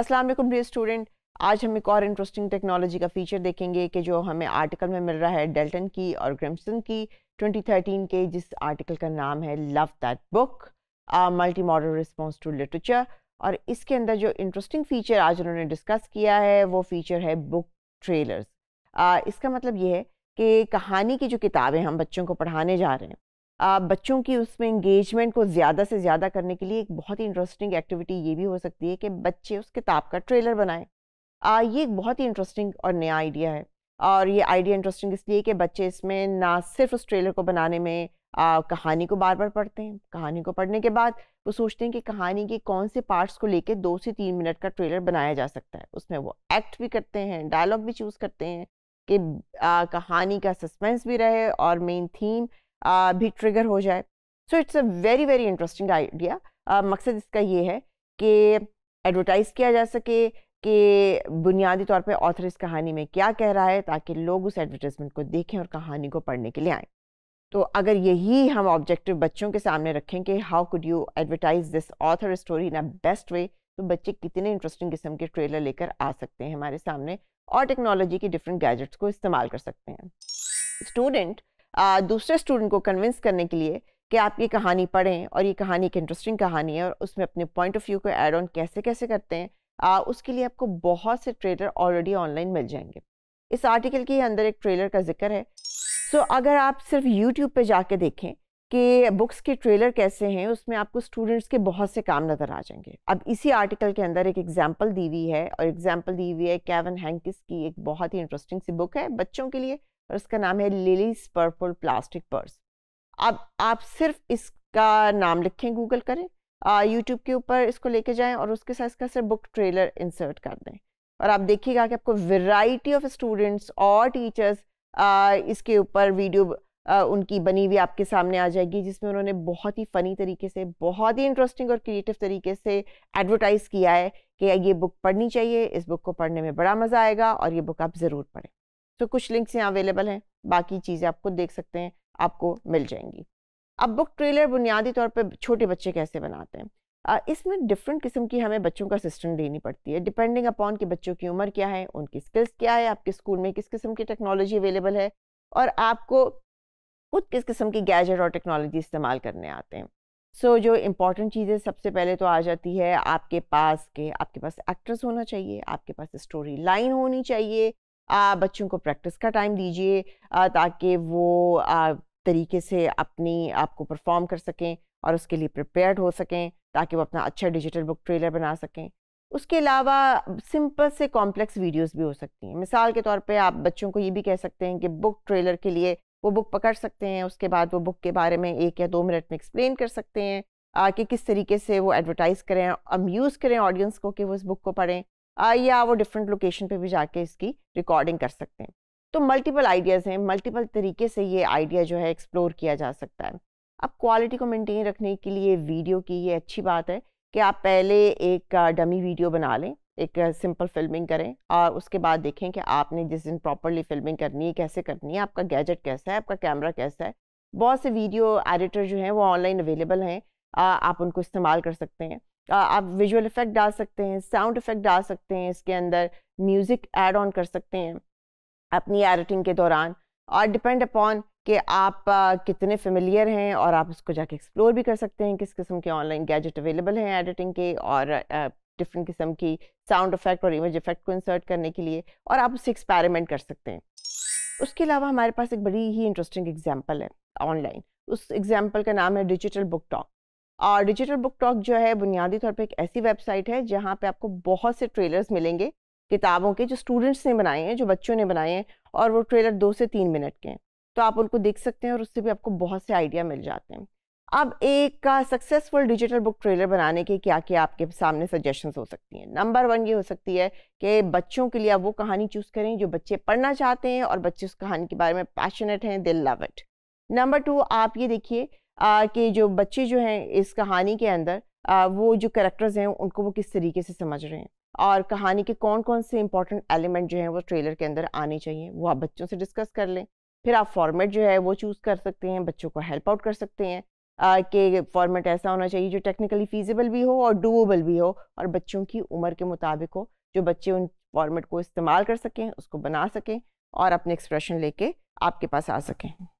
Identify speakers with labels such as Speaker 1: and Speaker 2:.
Speaker 1: अस्सलाम वालेकुम dear student आज हम एक और इंटरेस्टिंग टेक्नोलॉजी का फीचर देखेंगे कि जो हमें आर्टिकल में मिल रहा है डेल्टन की और ग्रिम्सन की 2013 के जिस आर्टिकल का नाम है love that book multi modal response to literature और इसके अंदर जो इंटरेस्टिंग फीचर आज उन्होंने डिस्कस किया है वो फीचर है बुक ट्रेलर्स uh, इसका मतलब ये है कि कहानी की जो किताबें हम बच्चों को पढ़ाने जा रहे हैं बच्चों की उसमें इंगेजमेंट को ज़्यादा से ज़्यादा करने के लिए एक बहुत ही इंटरेस्टिंग एक्टिविटी ये भी हो सकती है कि बच्चे उस किताब का ट्रेलर बनाएं ये एक बहुत ही इंटरेस्टिंग और नया आइडिया है और ये आइडिया इंटरेस्टिंग इसलिए कि बच्चे इसमें ना सिर्फ उस ट्रेलर को बनाने में आ, कहानी को बार बार पढ़ते हैं कहानी को पढ़ने के बाद वो सोचते हैं कि कहानी के कौन से पार्ट्स को लेकर दो से तीन मिनट का ट्रेलर बनाया जा सकता है उसमें वो एक्ट भी करते हैं डायलॉग भी चूज़ करते हैं कि आ, कहानी का सस्पेंस भी रहे और मेन थीम Uh, भी ट्रिगर हो जाए so it's a very very interesting idea मकसद इसका ये है कि एडवर्टाइज़ किया जा सके कि बुनियादी तौर पे ऑथर इस कहानी में क्या कह रहा है ताकि लोग उस एडवर्टाइजमेंट को देखें और कहानी को पढ़ने के लिए आएँ तो अगर यही हम ऑब्जेक्टिव बच्चों के सामने रखें कि how could you advertise this author story in a best way तो बच्चे कितने इंटरेस्टिंग किस्म के ट्रेलर लेकर आ सकते हैं हमारे सामने और टेक्नोलॉजी के डिफरेंट गैजेट्स को इस्तेमाल कर सकते हैं स्टूडेंट दूसरे स्टूडेंट को कन्विंस करने के लिए कि आप ये कहानी पढ़ें और ये कहानी एक इंटरेस्टिंग कहानी है और उसमें अपने पॉइंट ऑफ व्यू को एड ऑन कैसे कैसे करते हैं आ, उसके लिए आपको बहुत से ट्रेलर ऑलरेडी ऑनलाइन मिल जाएंगे इस आर्टिकल के अंदर एक ट्रेलर का जिक्र है सो so, अगर आप सिर्फ यूट्यूब पर जाके देखें कि बुक्स के ट्रेलर कैसे हैं उसमें आपको स्टूडेंट्स के बहुत से काम नज़र आ जाएंगे अब इसी आर्टिकल के अंदर एक एग्जाम्पल दी हुई है और एग्जाम्पल दी हुई है कैवन हैंकिस की एक बहुत ही इंटरेस्टिंग सी बुक है बच्चों के लिए और इसका नाम है लिलीज पर्पल प्लास्टिक पर्स अब आप सिर्फ इसका नाम लिखें गूगल करें यूट्यूब के ऊपर इसको लेके जाएं और उसके साथ इसका सिर्फ बुक ट्रेलर इंसर्ट कर दें और आप देखिएगा कि आपको वेराइटी ऑफ स्टूडेंट्स और टीचर्स इसके ऊपर वीडियो आ, उनकी बनी हुई आपके सामने आ जाएगी जिसमें उन्होंने बहुत ही फ़नी तरीके से बहुत ही इंटरेस्टिंग और क्रिएटिव तरीके से एडवर्टाइज़ किया है कि ये बुक पढ़नी चाहिए इस बुक को पढ़ने में बड़ा मज़ा आएगा और ये बुक आप ज़रूर पढ़ें तो कुछ लिंक्स यहाँ अवेलेबल हैं बाकी चीज़ें आपको देख सकते हैं आपको मिल जाएंगी अब बुक ट्रेलर बुनियादी तौर पर छोटे बच्चे कैसे बनाते हैं इसमें डिफरेंट किस्म की हमें बच्चों का सिस्टम लेनी पड़ती है डिपेंडिंग अपॉन कि बच्चों की उम्र क्या है उनकी स्किल्स क्या है आपके स्कूल में किस किस्म की टेक्नोलॉजी अवेलेबल है और आपको खुद किस किस्म की गैजेट और टेक्नोलॉजी इस्तेमाल करने आते हैं सो so, जो इम्पॉर्टेंट चीज़ें सबसे पहले तो आ जाती है आपके पास के आपके पास एक्टर्स होना चाहिए आपके पास स्टोरी लाइन होनी चाहिए बच्चों को प्रैक्टिस का टाइम दीजिए ताकि वो तरीके से अपनी आपको परफॉर्म कर सकें और उसके लिए प्रिपेयर्ड हो सकें ताकि वो अपना अच्छा डिजिटल बुक ट्रेलर बना सकें उसके अलावा सिंपल से कॉम्प्लेक्स वीडियोस भी हो सकती हैं मिसाल के तौर पे आप बच्चों को ये भी कह सकते हैं कि बुक ट्रेलर के लिए वो बुक पकड़ सकते हैं उसके बाद वो बुक के बारे में एक या दो मिनट में एक्सप्लेन कर सकते हैं कि किस तरीके से वो एडवर्टाइज़ करें अम्यूज़ करें ऑडियंस को कि वो इस बुक को पढ़ें या वो डिफरेंट लोकेशन पे भी जाके इसकी रिकॉर्डिंग कर सकते हैं तो मल्टीपल आइडियाज़ हैं मल्टीपल तरीके से ये आइडिया जो है एक्सप्लोर किया जा सकता है अब क्वालिटी को मेंटेन रखने के लिए वीडियो की ये अच्छी बात है कि आप पहले एक डमी वीडियो बना लें एक सिंपल फिल्मिंग करें और उसके बाद देखें कि आपने जिस दिन प्रॉपरली फिल्मिंग करनी है कैसे करनी है आपका गैजेट कैसा है आपका कैमरा कैसा है बहुत से वीडियो एडिटर जो हैं वो ऑनलाइन अवेलेबल हैं आप उनको इस्तेमाल कर सकते हैं आप विजुअल इफेक्ट डाल सकते हैं साउंड इफेक्ट डाल सकते हैं इसके अंदर म्यूज़िक एड ऑन कर सकते हैं अपनी एडिटिंग के दौरान और डिपेंड अपॉन कि आप आ, कितने फेमिलियर हैं और आप उसको जाके एक्सप्लोर भी कर सकते हैं किस किस्म के ऑनलाइन गैजेट अवेलेबल हैं एडिटिंग के और डिफरेंट किस्म की साउंड इफेक्ट और इमेज इफेक्ट को इंसर्ट करने के लिए और आप उससे एक्सपेरिमेंट कर सकते हैं उसके अलावा हमारे पास एक बड़ी ही इंटरेस्टिंग एग्जाम्पल है ऑनलाइन उस एग्जाम्पल का नाम है डिजिटल बुक टॉक और डिजिटल बुक टॉक जो है बुनियादी तौर पर एक ऐसी वेबसाइट है जहाँ पर आपको बहुत से ट्रेलर्स मिलेंगे किताबों के जो स्टूडेंट्स ने बनाए हैं जो बच्चों ने बनाए हैं और वो ट्रेलर दो से तीन मिनट के हैं तो आप उनको देख सकते हैं और उससे भी आपको बहुत से आइडिया मिल जाते हैं अब एक सक्सेसफुल डिजिटल बुक ट्रेलर बनाने के क्या क्या आपके सामने सजेशन हो सकती हैं नंबर वन ये हो सकती है कि बच्चों के लिए आप वो कहानी चूज़ करें जो बच्चे पढ़ना चाहते हैं और बच्चे उस कहानी के बारे में पैशनेट हैं दिल लव इट नंबर टू आप ये देखिए कि जो बच्चे जो हैं इस कहानी के अंदर वो जो करेक्टर्स हैं उनको वो किस तरीके से समझ रहे हैं और कहानी के कौन कौन से इंपॉर्टेंट एलिमेंट जो हैं वो ट्रेलर के अंदर आने चाहिए वो आप बच्चों से डिस्कस कर लें फिर आप फॉर्मेट जो है वो चूज़ कर सकते हैं बच्चों को हेल्प आउट कर सकते हैं कि फॉर्मेट ऐसा होना चाहिए जो टेक्निकली फीजिबल भी हो और डूबल भी हो और बच्चों की उम्र के मुताबिक हो जो बच्चे उन फॉर्मेट को इस्तेमाल कर सकें उसको बना सकें और अपने एक्सप्रेशन लेके आपके पास आ सकें